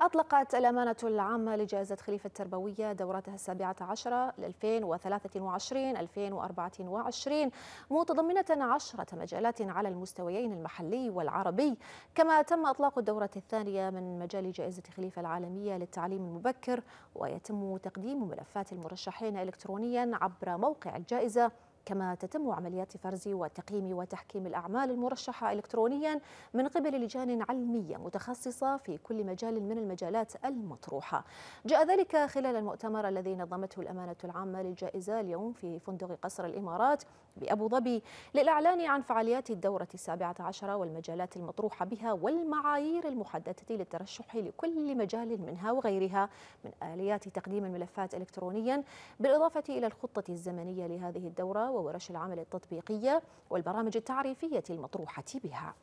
أطلقت الأمانة العامة لجائزة خليفة التربوية دورتها السابعة عشرة 2023 2024 متضمنة عشرة مجالات على المستويين المحلي والعربي كما تم إطلاق الدورة الثانية من مجال جائزة خليفة العالمية للتعليم المبكر ويتم تقديم ملفات المرشحين إلكترونيا عبر موقع الجائزة كما تتم عمليات فرز وتقييم وتحكيم الأعمال المرشحة إلكترونيا من قبل لجان علمية متخصصة في كل مجال من المجالات المطروحة جاء ذلك خلال المؤتمر الذي نظمته الأمانة العامة للجائزة اليوم في فندق قصر الإمارات بأبو ظبي للإعلان عن فعاليات الدورة السابعة عشرة والمجالات المطروحة بها والمعايير المحددة للترشح لكل مجال منها وغيرها من آليات تقديم الملفات إلكترونيا بالإضافة إلى الخطة الزمنية لهذه الدورة وورش العمل التطبيقية والبرامج التعريفية المطروحة بها